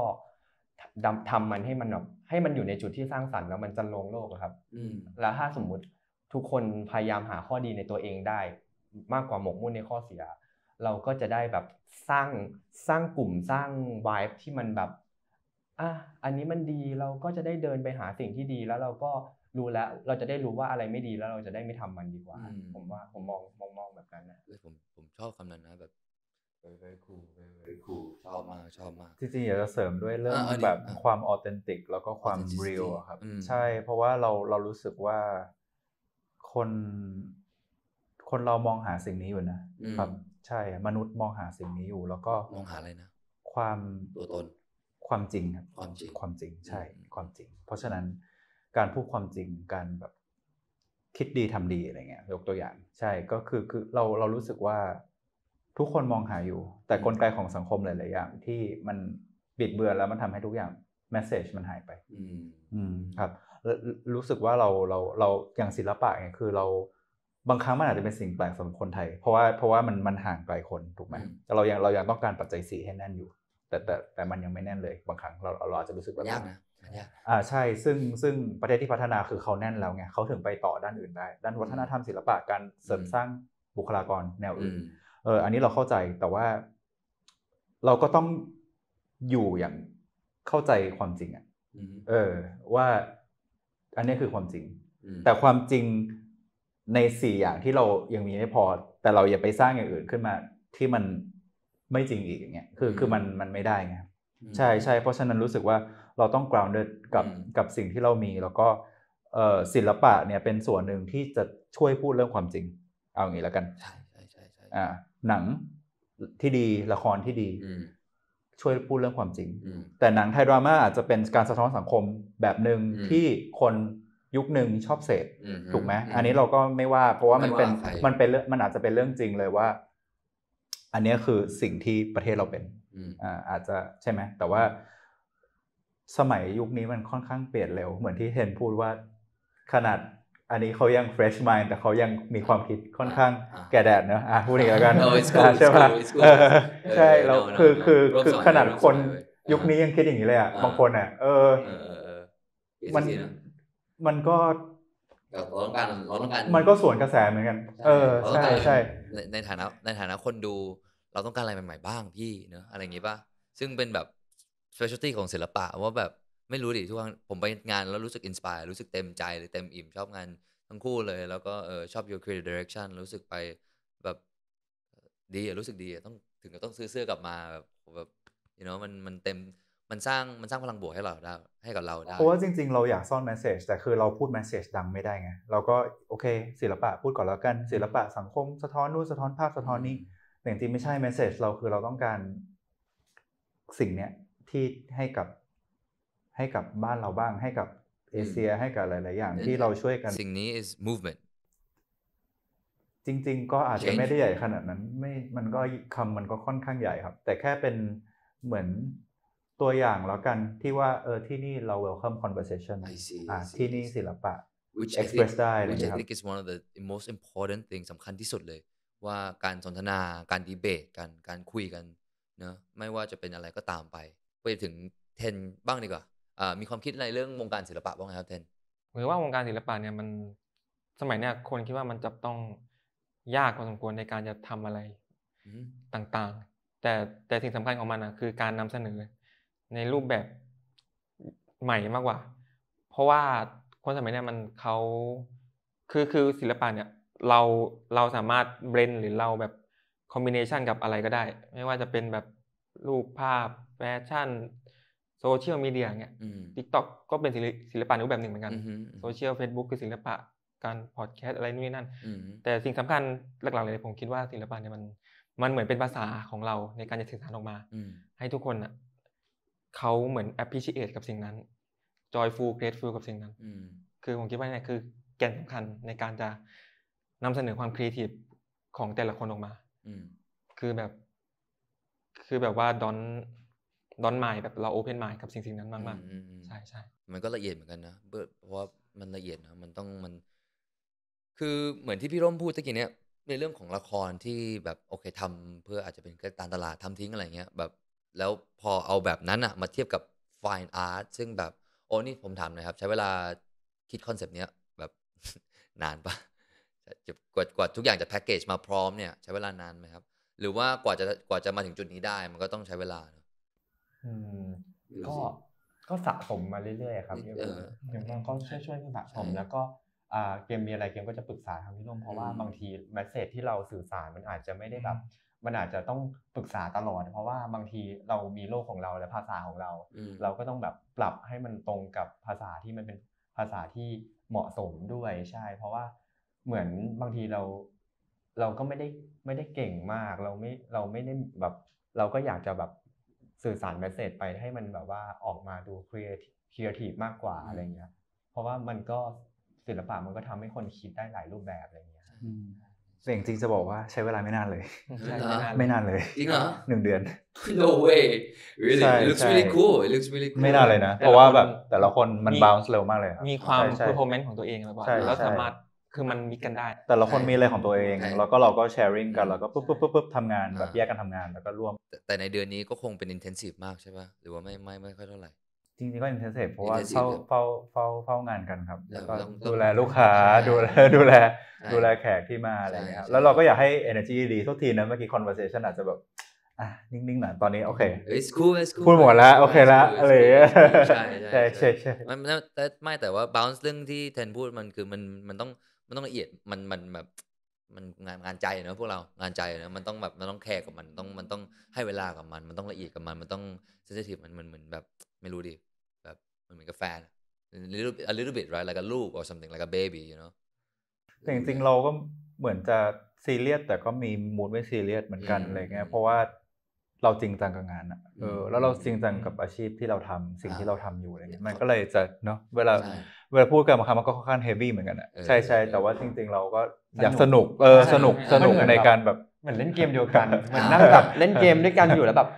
ทำมันให้มันแบบให้มันอยู่ในจุดที่สร้างสรรค์แล้วมันจะลงโลกครับแล้วถ้าสมมุติทุกคนพยายามหาข้อดีในตัวเองได้มากกว่าหมกมุ่นในข้อเสีย เราก็จะได้แบบสร้างสร้างกลุ่มสร้างวายที่มันแบบอ่ะ อันนี้มันดีเราก็จะได้เดินไปหาสิ่งที่ดีแล้วเราก็รู้แล้ว เราจะได้รู้ว่าอะไรไม่ดีแล้วเราจะได้ไม่ทำมันดีกว่าผมว่าผมมองมองมองแบบนั้นนะผมผมชอบคำนั้นนะแบบไปคูไปคูชอบมากชอบมากจริงๆอยากจะเสริมด้วยเรื่องแบบความออเทนติก แล้วก็ความเรียลครับใช่ เพราะว่าเราเรารู้สึกว่าคนคนเรามองหาสิ่งนี้อยู่นะครับ ใช่มนุษย์มองหาสิ่งนี้อยู่ แล้วก็มองหาอะไรนะความตัวตนความจริงครับความจริงความจริงใช่ความจริง เพราะฉะนั้นการพูดความจริงการแบบคิดดีทำดีอะไรเงี้ย ยกตัวอย่าง ใช่ก็คือคือเราเรารู้สึกว่า ทุกคนมองหาอยู่ แต่กลไกของสังคมหลายๆอย่าง ที่มันบิดเบือนแล้วมันทำให้ทุกอย่างแมสเซจมันหายไป อืม อืมครับแล้วรู้สึกว่าเราเราเราอย่างศิลปะเนี่ยคือเราบางครั้งมันอาจจะเป็นสิ่งแปลกสำหรับคนไทยเพราะว่าเพราะว่ามันมันห่างไกลคนถูกไหมแต่เรายังเรายังต้องการปัจจัยสี่ให้แน่นอยู่แต่แต่แต่มันยังไม่แน่นเลยบางครั้งเราเราอาจจะรู้สึกแบบยากนะอ่าใช่ ซึ่งซึ่งประเทศที่พัฒนาคือเขาแน่นแล้วไงเขาถึงไปต่อด้านอื่นได้ด้านวัฒนธรรมศิลปะการเสริมสร้างบุคลากรแนวอื่น เออ อันนี้เราเข้าใจแต่ว่าเราก็ต้องอยู่อย่างเข้าใจความจริง อ่ะเออ ว่า อันนี้คือความจริงแต่ความจริงในสี่อย่างที่เรายังมีไม่พอ แต่เราอย่าไปสร้าง อย่างอื่นขึ้นมาที่มันไม่จริงอีกอย่างเงี้ย คือคือมันมันไม่ได้ไงใช่ใช่ เพราะฉะนั้นรู้สึกว่าเราต้อง grounded กับกับสิ่งที่เรามีแล้วก็ศิลปะเนี่ย เป็นส่วนหนึ่งที่จะช่วยพูดเรื่องความจริง เอาอย่างนี้แล้วกันใช่ใช่ใช่ใช่อ่า หนังที่ดีละครที่ดี ช่วยพูดเรื่องความจริง แต่หนังไทยดราม่าอาจจะเป็นการสะท้อนสังคมแบบหนึ่งที่คนยุคหนึ่งชอบเสพถูกไหม อันนี้เราก็ไม่ว่า เพราะว่ามันเป็นมันเป็นมันอาจจะเป็นเรื่องจริงเลยว่า อันนี้คือสิ่งที่ประเทศเราเป็นอาจจะใช่ไหมแต่ว่าสมัยยุคนี้มันค่อนข้างเปลี่ยนเร็วเหมือนที่เ็นพูดว่า ขนาดอันนี้เขายัง fresh mind แต่เขายังมีความคิดค่อนข้างแก่แดดเนอะพูดอีกแล้วกันใช่ปหะใช่เราคือคือคือขนาดคนยุคนี้ยังคิดอย่างนี้เลยอ่ะบางคนอ่ะ เออมันมันก็เราต้องการเราต้องการมันก็สวนกระแสเหมือนกัน เออใช่ใช่ในฐานะในฐานะคนดูเราต้องการอะไรใหม่ ๆบ้างพี่เนอะอะไรอย่างงี้ป่ะซึ่งเป็นแบบ specialty ของศิลปะว่าแบบไม่รู้ดิทุกครั้งผมไปงานแล้วรู้สึกอินสปายรู้สึกเต็มใจหรือเต็มอิ่มชอบงานทั้งคู่เลย แล้วก็เออชอบ your creative direction รู้สึกไปแบบ ดีรู้สึกดีต้องถึงกับต้องซื้อเสื้อกลับมาแบบแบบ you know มันมันเต็มมันสร้างมันสร้างพลังบวกให้เราได้ให้กับเราได้เพราะว่าจริง ๆเราอยากซ่อนแมสเซจแต่คือเราพูดแมสเซจดังไม่ได้ไงเราก็โอเค ศิลปะ พูดก่อนแล้วกัน ศิลปะสังคมสะท้อนนู่นสะท้อนภาพสะท้อนนี่แต่จริงๆไม่ใช่แมสเซจเราคือเราต้องการสิ่งเนี้ยที่ให้กับให้กับบ้านเราบ้างให้กับเอเชีย ให้กับหลายๆอย่าง ที่เราช่วยกันสิ่งนี้ is movement จริง ๆ ก็อาจจะไม่ได้ใหญ่ขนาดนั้น ไม่มันก็คำมันก็ค่อนข้างใหญ่ครับ แต่แค่เป็นเหมือนตัวอย่างแล้วกันที่ว่าเออที่นี่เรา welcome conversation see, see. ที่นี่ศิลปะ which express ได้เลย which I think is one of the most important thing สำคัญที่สุดเลยว่าการสนทนาการดีเบตการการคุยกันเนอะไม่ว่าจะเป็นอะไรก็ตามไปไปถึงเทนบ้างดีกว่ามีความคิดอะไรเรื่องวงการศิลปะบ้างครับเทนหรือว่าวงการศิลปะเนี่ยมันสมัยเนี้ยคนคิดว่ามันจะต้องยากพอสมควรในการจะทำอะไรต่างๆ แต่แต่สิ่งสำคัญของมันอ่ะคือการนำเสนอในรูปแบบใหม่มากกว่า เพราะว่าคนสมัยนี้มันเขาคือคือศิลปะเนี่ยเราเราสามารถเบรนหรือเราแบบคอมบิเนชันกับอะไรก็ได้ไม่ว่าจะเป็นแบบรูปภาพแฟชั่น โซเชียลมีเดียเนี่ยทิกต็อกก็เป็นศิลปะรูปแบบหนึ่งเหมือนกันโซเชียลเฟซบุ๊กคือศิลปะการพอดแคสต์อะไรนู่นนี่นั่นแต่สิ่งสำคัญหลัก ๆ เลยผมคิดว่าศิลปะเนี่ยมันมันเหมือนเป็นภาษาของเราในการจะสื่อสารออกมาให้ทุกคนอ่ะเขาเหมือน appreciate กับสิ่งนั้น joyful grateful กับสิ่งนั้น คือผมคิดว่าเนี่ยคือแก่นสำคัญในการจะนำเสนอความครีเอทีฟของแต่ละคนออกมา คือแบบ คือแบบว่าดอน ดอนไมล์แบบเราโอเพนไม่กับสิ่งสิ่งนั้นมากๆใช่ใช่ มันก็ละเอียดเหมือนกันนะ เพราะว่ามันละเอียดนะ มันต้องมัน คือเหมือนที่พี่ร่มพูดตะกี้เนี้ยในเรื่องของละครที่แบบโอเค ทำ เพื่ออาจจะเป็นการตลาดทำทิ้งอะไรเงี้ยแบบแล้วพอเอาแบบนั้นอะมาเทียบกับ Fine Art ซึ่งแบบ โอ้นี่ผมถามหนะครับ ใช้เวลาคิดคอนเซปต์เนี้ย แบบนานปะกว่ากว่าทุกอย่างจะแพ็กเกจมาพร้อมเนี่ยใช้เวลานานไหมครับ หรือว่ากว่าจะกว่าจะมาถึงจุดนี้ได้มันก็ต้องใช้เวลาอืมก็ก็สะสมมาเรื่อยๆครับอย่างบ้งก็ช่วยยกันสะสมแล้วก็เกมมีอะไรเกมก็จะปรึกษาทางพี่ร่วมเพราะว่าบางทีแมสเซจที่เราสื่อสารมันอาจจะไม่ได้แบบมันอาจจะต้องปรึกษาตลอดเพราะว่าบางทีเรามีโลกของเรา และภาษาของเราเราก็ต้องแบบปรับให้มันตรงกับภาษาที่มันเป็นภาษาที่เหมาะสมด้วยใช่ เพราะว่าเหมือนบางทีเรา เราก็ไม่ได้ไม่ได้เก่งมาก เราไม่เราไม่ได้แบบ เราก็อยากจะแบบสื่อสารแมสเซจไปให้มันแบบว่าออกมาดูครีเอครีเอทีฟมากกว่าอะไรเงี้ย เพราะว่ามันก็ศิลปะมันก็ทำให้คนคิดได้หลายรูปแบบอะไรเงี้ยียงจริงจะบอกว่าใช้เวลาไม่นานเลยไม่นานเลยจริงเหรอหนึ่งเดือน no way really it looks really cool it looks really cool ไม่นานเลยนะ เพราะว่าแบบแต่ละคนมัน bounce เร็วมากเลย มีความ performance ของตัวเองแล้วว่าแล้วสามารถคือมันมิกกันได้ แต่ละคนมีอะไรของตัวเอง แล้วก็เราก็แชร์ริงกันแล้วก็ปุ๊บปุ๊บปุ๊บปุ๊บทำงานแบบแยกกันทำงาน แล้วก็ร่วมแต่ในเดือนนี้ก็คงเป็น intensive มากใช่ป่ะหรือว่าไม่ ไม่ ไม่ค่อยเท่าไหร่จริงๆก็อินเทนเซฟเพราะว่าเฝ้าเฝ้าเฝ้าเฝ้างานกันครับแล้วก็ดูแลลูกค้าดูแลดูแลดูแลแขกที่มาอะไรเงี้ยแล้วเราก็อยากให้ energy ดีทุกทีนะเมื่อกี้ conversation อาจจะแบบอ่ะนิ่งๆหน่อยตอนนี้โอเคพูดหมดแล้ว โอเคแล้วอะไรใช่ใช่ใช่ใช่ไม่แต่ไม่แต่ว่า bounce เรื่องที่เทนพูดมันคือมันมันต้องมันต้องละเอียด มันมันแบบมันงานงานใจเนอะพวกเรางานใจเนอะมันต้องแบบมันต้องแคร์กับมันต้องมันต้องให้เวลากับมันมันต้องละเอียดกับมันมันต้องเซนซิทีฟมันมันเหมือนแบบไม่รู้ดิแบบมันเหมือนกับแฟน a little bit right like a ลูก or something like a baby you know ริงจริงๆเราก็เหมือนจะซีเรียสแต่ก็มีมูดไม่ซีเรียสเหมือนกันอะไรเงี้ย เพราะว่าเราจริงจังกับงานอ่ะ เออแล้วเราจริงจังกับอาชีพที่เราทำสิ่งที่เราทำอยู่อะไรเงี้ยมันก็เลยจะเนาะเวลาเวลาพูดกันมาคำมันก็ค่อนข้างเฮฟวี่เหมือนกันอ่ะใช่ใช่แต่ว่าจริงๆเราก็อยากสนุกเออสนุกสนุกในการแบบเหมือนเล่นเกมเดียวกันเหมือนนั่งแบบเล่นเกมด้วยกันอยู่แล้วแบบ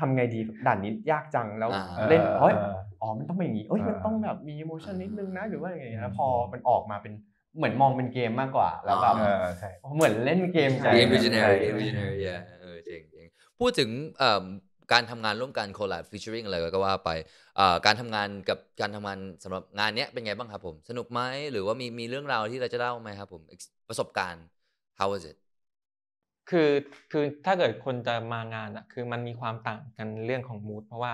ทำไงดีด่านนี้ยากจังแล้วเล่นเฮ้ยอ๋อมันต้องเป็นอย่างนี้เอ้ยมันต้องแบบมีโมชั่นนิดนึงนะหรือว่าอย่างเงี้ยพอมันออกมาเป็นเหมือนมองเป็นเกมมากกว่าแล้วแบบเหมือนเล่นเกมใจ i m a g เออเจ๋งเงพูดถึงการทำงานร่วมกันโคลาบฟิชเชอริงอะไรก็ว่าไปการทำงานกับการทำงานสำหรับงานนี้เป็นไงบ้างครับผม สนุกไหมหรือว่ามีมีเรื่องราวที่เราจะเล่าไหมครับผมประสบการณ์ how was it คือคือถ้าเกิดคนจะมางานอ่ะคือมันมีความต่างกันเรื่องของมูดเพราะว่า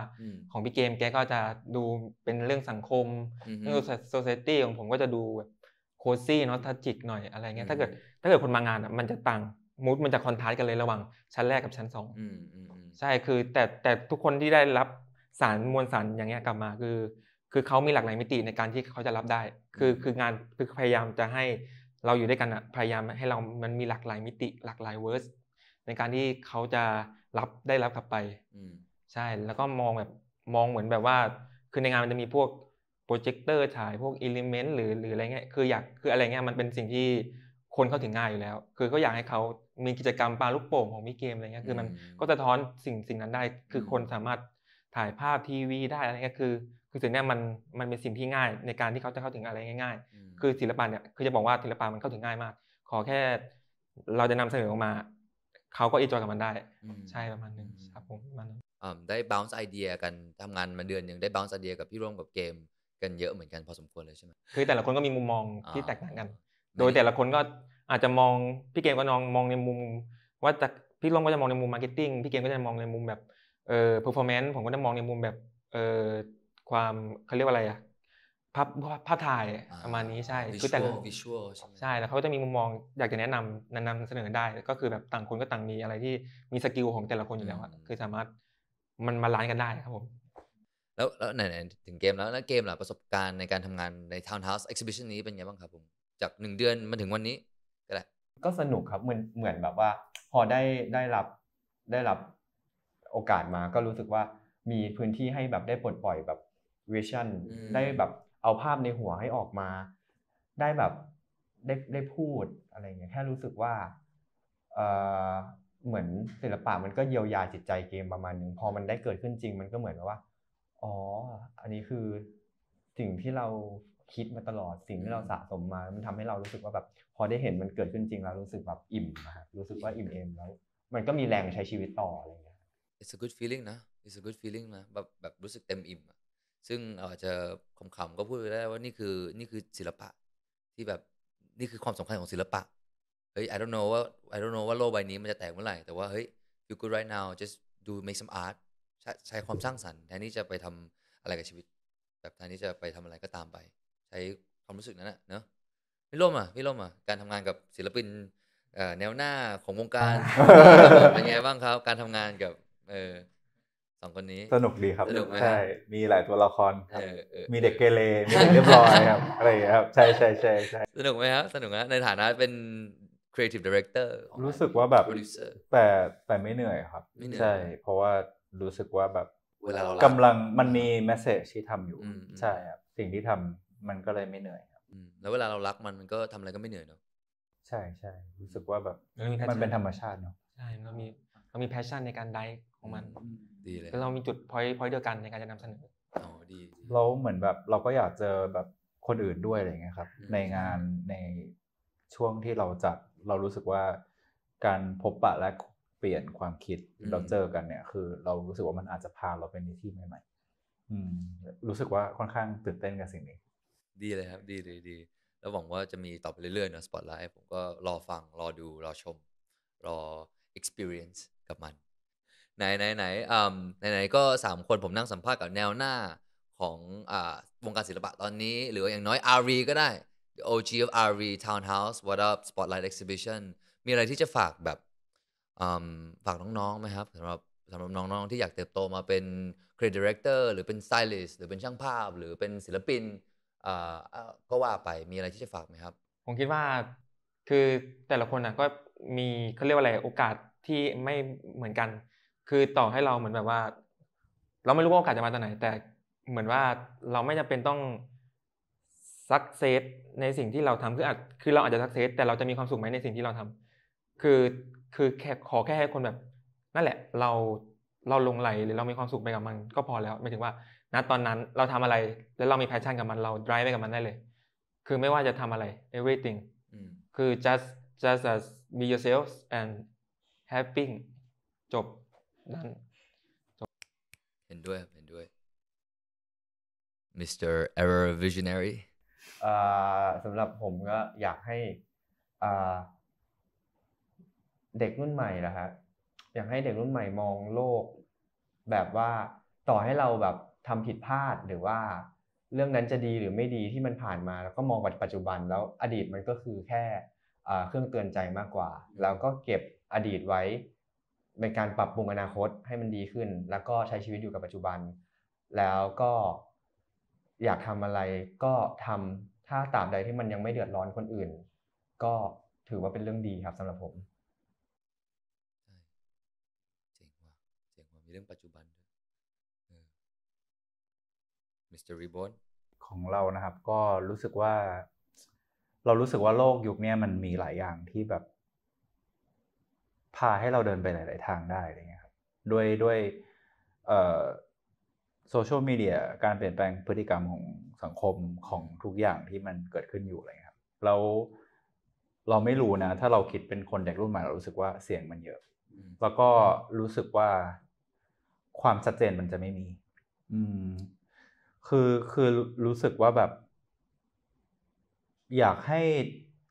ของพี่เกมแกก็จะดูเป็นเรื่องสังคมเรื่องโซเซตี้ของผมก็จะดูแบบโคซี่เนาะทัจิกหน่อยอะไรเงี้ยถ้าเกิดถ้าเกิดคนมางานอ่ะมันจะต่างมูดมันจะคอนทราสต์กันเลยระหว่างชั้นแรกกับชั้นสองใช่คือแต่แต่ทุกคนที่ได้รับสารมวลสารอย่างเงี้ยกลับมา คือ คือเขามีหลากหลายมิติในการที่เขาจะรับได้ คือคืองานคือพยายามจะให้เราอยู่ด้วยกันอะพยายามให้เรา มันมีหลากหลายมิติ หลากหลายเวอร์สในการที่เขาจะรับได้รับกลับไป ใช่ แล้วก็มองแบบ มองเหมือนแบบว่า คือในงานมันจะมีพวกโปรเจคเตอร์ฉาย พวกอิเลเมนต์หรือ หรืออะไรเงี้ย คืออยาก คืออะไรเงี้ย มันเป็นสิ่งที่คนเข้าถึงง่ายอยู่แล้ว คือก็อยากให้เขามีกิจกรรมปาลูกโป่งของมิเกมอะไรเงี้ย คือมันก็จะท้อนสิ่งสิ่งนั้นได้ คือคนสามารถถ่ายภาพทีวีได้อะไรเงี้ยคือคือสิ่งนี้มันมันเป็นสิ่งที่ง่ายในการที่เขาจะเข้าถึงอะไรง่าย ๆ คือศิลปะเนี่ยคือจะบอกว่าศิลปะมันเข้าถึงง่ายมาก ขอแค่ เราจะนำเสนอออกมาเขาก็อิจอยกับมันได้ ใช่ประมาณนึงครับผมประมาณนึงได้ bounce idea กันทำงานมาเดือนหนึ่งได้ bounce idea กับพี่ร่วมกับเกมกันเยอะเหมือนกันพอสมควรเลยใช่ไหมคือแต่ละคนก็มีมุมมองที่แตกต่างกัน โดยแต่ละคนก็อาจจะมองพี่เกมก็น้องมองในมุม ว่าจะพี่ร่วมก็จะมองในมุม marketing พี่เกมก็จะมองในมุมแบบเอ่อ performance ผมก็จะมองในมุมแบบเอ่อความเขาเรียกว่าอะไรอะภาพภาพถ่ายประมาณนี้ใช่คือแต่ละใช่ แล้วเขาจะมีมุมมองอยากจะแนะนำนำเสนอได้ก็คือแบบต่างคนก็ต่างมีอะไรที่มีสกิลของแต่ละคนอยู่แล้วคือสามารถมันมาล้านกันได้ครับผมแล้วแล้วไหนถึงเกมแล้วแล้วเกมล่ะประสบการณ์ในการทำงานใน Townhouse Exhibition นี้เป็นไงบ้างครับผมจากหนึ่งเดือนมาถึงวันนี้ก็ได้ก็สนุกครับเหมือนเหมือนแบบว่า พอได้ได้รับได้รับโอกาสมา ก็รู้สึกว่ามีพื้นที่ให้แบบได้ปลดปล่อยแบบวิชั่นได้แบบเอาภาพในหัวให้ออกมา ได้แบบได้ได้พูดอะไรเงี้ยแค่รู้สึกว่าเออเหมือนศิลปะมันก็เยียวยาจิตใจเกมประมาณหนึ่งพอมันได้เกิดขึ้นจริงมันก็เหมือนว่า อ๋อ อันนี้คือสิ่งที่เราคิดมาตลอดสิ่งที่เราสะสมมามันทำให้เรารู้สึกว่าแบบ พอได้เห็นมันเกิดขึ้นจริงแล้วรู้สึกแบบอิ่มนะครับรู้สึกว่าอิ่มเอมแล้ว มันก็มีแรงใช้ชีวิตต่ออะไรเงี้ย It's a good feeling นะ It's a good feeling นะแบบแบบรู้สึกเต็มอิ่มอะซึ่งอาจจะขำๆก็พูดได้ว่านี่คือนี่คือศิลปะที่แบบนี่คือความสำคัญของศิลปะ เฮ้ย I don't know ว่า I don't know ว่าโลกใบนี้มันจะแตกเมื่อไหร่แต่ว่า เฮ้ย feel good right now just do make some art ใช้ความสร้างสรรค์แทนที่จะไปทำอะไรกับชีวิต แบบ แทนที่จะไปทำอะไรก็ตามไป ใช้ความรู้สึกนั้นนะเนาะพี่ร่มอ่ะพี่ร่มอ่ะ การทำงานกับศิลปินแนวหน้าของวงการเป็นไงบ้างครับการทำงานกับเออสองคนนี้สนุกดีครับสนุกใช่ มีหลายตัวละครครับมีเด็กเกเรมีเด็กเรียบร้อยครับอะไรครับ ใช่ใช่ใช่ใช่สนุกไหมครับสนุกนะในฐานะเป็น creative director รู้สึกว่าแบบแต่แต่ไม่เหนื่อยครับ ใช่ เพราะว่ารู้สึกว่าแบบ เวลาเรากำลังมันมีแมสเซจที่ทำอยู่ใช่ครับสิ่งที่ทำมันก็เลยไม่เหนื่อยครับแล้วเวลาเรารักมันมันก็ทำอะไรก็ไม่เหนื่อยเนาะใช่ใช่รู้สึกว่าแบบมันเป็นธรรมชาติเนาะใช่เรามีเรา มีแพชชั่นในการได้ของมันดีเลยคือเรามีจุดพอยต์เดียวกันในการจะนำเสนออ๋อดี เราเหมือนแบบเราก็อยากเจอแบบคนอื่นด้วยอะไรเงี้ยครับ ในงานในช่วงที่เราจัดเรารู้สึกว่า การพบปะและเปลี่ยนความคิดเราเจอกันเนี่ย คือ เรารู้สึกว่ามันอาจจะพาเราไปในที่ใหม่ๆรู้สึกว่าค่อนข้างตื่นเต้นกับสิ่งนี้ ดีเลยครับ ดีดีดีแล้วหวังว่าจะมีต่อไปเรื่อยๆนะสปอตไลท์ผมก็รอฟังรอดูรอชม รอ experience กับมันไหนไหนไหนอ่าไหนนก็สามคนผมนั่งสัมภาษณ์กับแนวหน้าของอ่าวงการศิลปะตอนนี้ หรืออย่างน้อยอารีก็ได้ OG of RE Townhouse What Up Spotlight Exhibition มีอะไรที่จะฝากแบบฝากน้องๆไหมครับสำหรับสำหรับน้องๆที่อยากเติบโตมาเป็น Creative Director หรือเป็น Stylist หรือเป็นช่างภาพ หรือเป็นศิลปินก็ว่าไปมีอะไรที่จะฝากไหมครับ ผมคิดว่าคือแต่ละคนนะก็มีเขาเรียกว่าอะไรโอกาสที่ไม่เหมือนกันคือต่อให้เราเหมือนแบบว่า เราไม่รู้ว่าโอกาสจะมาตอนไหน แต่เหมือนว่าเราไม่จำเป็นต้องสักเซสในสิ่งที่เราทำ คืออาจคือเราอาจจะสักเซสแต่เราจะมีความสุขไหมในสิ่งที่เราทำ คือคือแค่ขอแค่ให้คนแบบ นั่นแหละ เราเราลงไหลหรือเรามีความสุขไปกับมัน ก็พอแล้วไม่ถึงว่าณตอนนั้นเราทำอะไรแล้วเรามีแพชชั่นกับมัน เราดายไปกับมันได้เลยคือไม่ว่าจะทำอะไร everything คือ just just as be yourself and h a p p y จบนั่นเห็นด้วยเห็นด้วย Mr. Error Visionary สำหรับผมก็อยากให้เด็กรุ่นใหม่นะฮะ อยากให้เด็กรุ่นใหม่มองโลก แบบว่าต่อให้เราแบบทำผิดพลาดหรือว่าเรื่องนั้นจะดีหรือไม่ดีที่มันผ่านมาแล้วก็มองปัจจุบัน แล้วอดีตมันก็คือแค่เครื่องเตือนใจมากกว่าแล้วก็เก็บอดีตไว้เป็นการปรับปรุงอนาคตให้มันดีขึ้น แล้วก็ใช้ชีวิตอยู่กับปัจจุบัน แล้วก็อยากทำอะไร ก็ทำถ้าตามใดที่มันยังไม่เดือดร้อนคนอื่น ก็ถือว่าเป็นเรื่องดีครับสำหรับผมใช่เจ๋งว่ะเจ๋งว่ามีเรื่องปัจจุบันด้วยมิสเตอร์รีบอนของเรานะครับก็รู้สึกว่า เรารู้สึกว่าโลกยุคนี้มันมีหลายอย่างที่แบบพาให้เราเดินไปหลาย ๆ ทางได้อะไรเงี้ยครับด้วยด้วยโซเชียลมีเดีย การเปลี่ยนแปลงพฤติกรรมของสังคมของทุกอย่างที่มันเกิดขึ้นอยู่อะไรครับ เราเราไม่รู้นะ ถ้าเราคิดเป็นคนเด็กรุ่นใหม่เรารู้สึกว่าเสียงมันเยอะ แล้วก็รู้สึกว่าความชัดเจนมันจะไม่มี อืม คือคือรู้สึกว่าแบบ อยากให้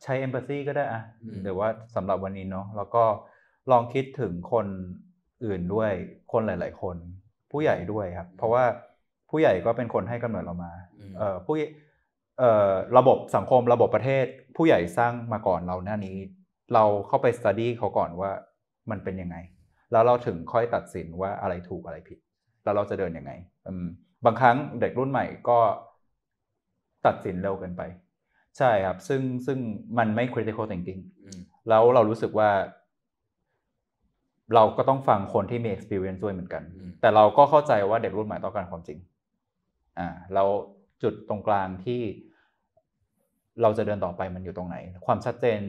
ใช้เอมพัซซีก็ได้อะหรือว่าสำหรับวันนี้เนาะแล้วก็ลองคิดถึงคนอื่นด้วย คนหลาย ๆคน ผู้ใหญ่ด้วยครับ เพราะว่าผู้ใหญ่ก็เป็นคนให้กำเนิดเรามาเออผู้เอ่อระบบสังคมระบบประเทศ ผู้ใหญ่สร้างมาก่อนเราหน้านี้ เราเข้าไปสตูดี้เขาก่อนว่ามันเป็นยังไง แล้วเราถึงค่อยตัดสินว่าอะไรถูกอะไรผิด แล้วเราจะเดินยังไงบางครั้งเด็กรุ่นใหม่ก็ตัดสินเร็วเกินไป ใช่ครับ ซึ่งซึ่งมันไม่ critical thinking แล้วเรารู้สึกว่าเราก็ต้องฟังคนที่มี experience ด้วยเหมือนกัน แต่เราก็เข้าใจว่าเด็กรุ่นใหม่ต้องการความจริง อ่า เราจุดตรงกลางที่ เราจะเดินต่อไปมันอยู่ตรงไหน ความชัดเจน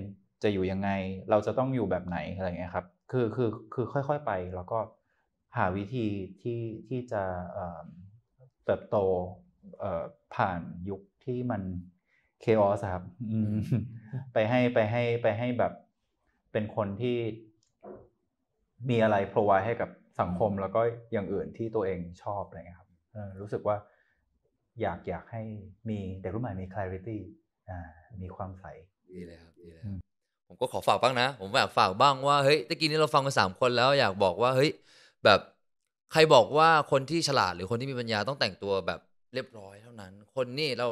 จะอยู่ยังไง เราจะต้องอยู่แบบไหนอะไรเงี้ยครับ คือคือคือค่อยๆไป แล้วก็หาวิธีที่ที่จะเติบโตผ่านยุคที่มันเคออสครับไปให้ไปให้ไปให้แบบเป็นคนที่มีอะไรพรอไวให้กับสังคมแล้วก็อย่างอื่นที่ตัวเองชอบอะไรครับรู้สึกว่าอยากอยากให้มีเด็กรุ่นใหม่มี clarity มีความใสดีเลยครับดีเลยผมก็ขอฝากบ้างนะ ผมอยากฝากบ้างว่าเฮ้ยตะกี้นี้เราฟังมาสามคนแล้วอยากบอกว่าเฮ้ยแบบใครบอกว่าคนที่ฉลาด หรือคนที่มีปัญญาต้องแต่งตัวแบบเรียบร้อยเท่านั้น คนนี่เรา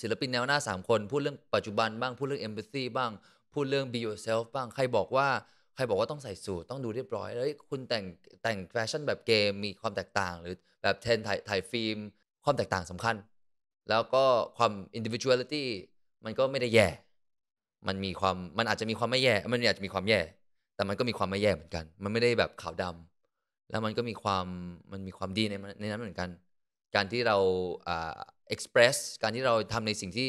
ศิลปินแนวหน้า3คนพูดเรื่องปัจจุบัน บ้างพูดเรื่อง empathy บ้างพูดเรื่อง be yourself บ้างใครบอกว่าใครบอกว่าต้องใส่สูทต้องดูเรียบร้อยแล้วคุณแต่งแต่งแฟชั่นแบบเกมมีความแตกต่างหรือแบบเทรนถ่ายถ่ายฟิล์มความแตกต่างสำคัญ แล้วก็ความ individuality มันก็ไม่ได้แย่ มันมีความ มันอาจจะมีความไม่แย่มันอาจจะมีความแย่ แต่มันก็มีความไม่แย่เหมือนกัน มันไม่ได้แบบขาวดำ แล้วมันก็มีความ มันมีความดีในในนั้นเหมือนกัน การที่เราอ่า express การที่เราทำในสิ่งที่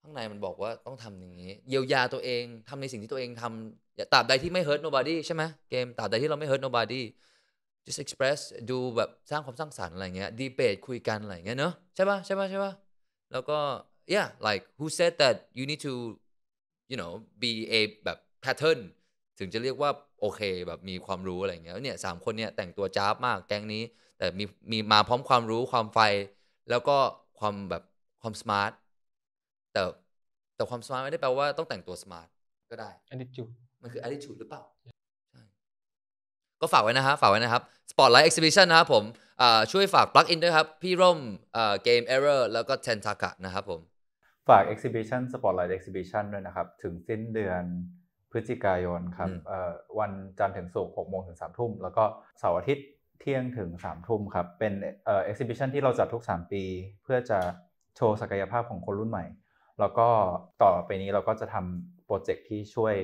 ข้างในมันบอกว่าต้องทำอย่างนี้ เยียวยาตัวเองทำในสิ่งที่ตัวเองทำอย่าตราบใดที่ไม่ hurt nobody ใช่ไหมเกมตราบใดที่เราไม่ hurt nobody just express ดูแบบสร้างความสร้างสรรค์อะไรเงี้ย debate คุยกัน อะไรเงี้ยเนอะใช่ป่ะ ใช่ป่ะ ใช่ป่ะ แล้วก็ yeah like who said that you need to you know be a แบบ pattern ถึงจะเรียกว่าโอเค แบบมีความรู้อะไรเงี้ยเนี่ยสามคนเนี่ยแต่งตัวจ้าบมากแก๊งนี้ แต่มีมีมาพร้อมความรู้ความไฟ แล้วก็ความแบบความสมาร์ทแต่แต่ความสมาร์ทไม่ได้แปลว่าต้องแต่งตัวสมาร์ทก็ได้อันนี้จุมันคือ attitude หรือเปล่าใช่ก็ฝากไว้นะฮะฝากไว้นะครับ Spotlight Exhibition นะครับผมช่วยฝาก plug in ด้วยครับ พี่ร่มเกม error แล้วก็ t ทนท a กะนะครับผม ฝาก Exhibition Spotlight Exhibition ด้วยนะครับ ถึงสิ้นเดือนพฤศจิกายนครับวันจันทร์ถึงศุกร์หกโมงถึงสามทุ่ม แล้วก็เสาร์อาทิตย์เที่ยงถึงสามทุ่มครับ เป็นเอ็ก exhibition ที่เราจัดทุกสามปีเพื่อจะโชว์ศักยภาพของคนรุ่นใหม่ แล้วก็ต่อไปนี้เราก็จะทำโปรเจกต์ที่ช่วย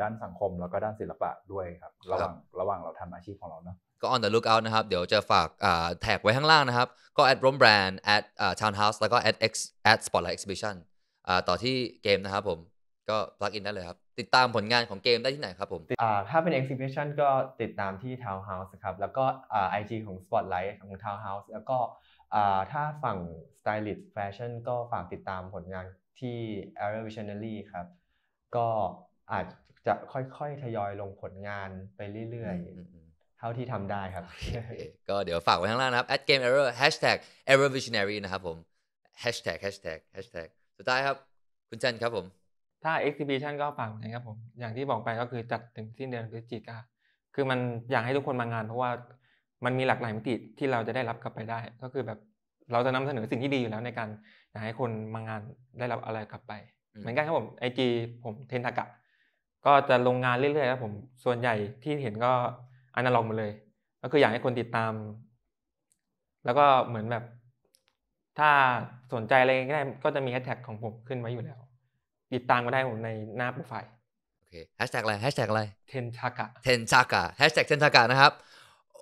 ด้านสังคมแล้วก็ด้านศิลปะด้วยครับระหว่างระหว่างเราทำอาชีพของเราเนาะก็ on the lookout นะครับเดี๋ยวจะฝากแท็กไว้ข้างล่างนะครับ ก็ at rom brand at townhouse แล้วก็ at x at spotlight exhibition ต่อที่เกมนะครับผมก็ plug in ได้เลยครับ ติดตามผลงานของเกมได้ที่ไหนครับผมถ้าเป็น exhibition ก็ติดตามที่ townhouse ครับแล้วก็ IG ของ spotlight ของ townhouse แล้วก็ถ้าฝั่ง stylist fashion ก็ฝากติดตามผลงานที่ a r r a visionary ครับก็อาจจะค่อยๆทยอยลงผลงานไปเรื่อยๆเท่าที่ทำได้ครับ ก็เดี๋ยวฝากไว้ข้างล่างนะครับ a game error hashtag error visionary นะครับผม hashtag hashtag hashtag สุดท้ายครับ คุณจันครับผม ถ้า exhibition ก็ฝากนะครับผม อย่างที่บอกไปก็คือจัดถึงสิ้นเดือนพฤศจิกาคือมันอยากให้ทุกคนมางานเพราะว่ามันมีหลากหลายมิติที่เราจะได้รับกลับไปได้ ก็คือแบบเราจะนำเสนอสิ่งที่ดีอยู่แล้วในการอยากให้คนมางานได้รับอะไรกลับไปเหมือนกันครับผมไอจีผมเทนทากะก็จะลงงานเรื่อยๆครับผมส่วนใหญ่ที่เห็นก็อันาล็อกหมดเลย ก็คืออยากให้คนติดตาม แล้วก็เหมือนแบบ ถ้าสนใจอะไรก็ได้ก็จะมีแฮชแท็กของผมขึ้นไว้อยู่แล้ว ติดตามก็ได้ผมในหน้าโปรไฟล์โอเคแฮชแท็กอะไรแฮชแท็กอะไรเทนทากะเทนทากะแฮชแท็กเทนทากะนะครับ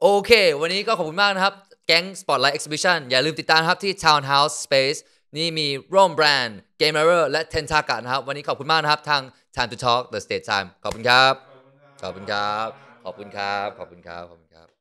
โอเค วันนี้ก็ขอบคุณมากนะครับแก๊ง Spotlight Exhibition อย่าลืมติดตามครับที่ Townhouse Space นี่มีร่มแบรนด์เกมเมอร์และเทนทากะนะครับ วันนี้ขอบคุณมากนะครับ ทาง Time to Talk The Stage Time ขอบคุณครับ ขอบคุณครับ ขอบคุณครับ ขอบคุณครับ ขอบคุณครับ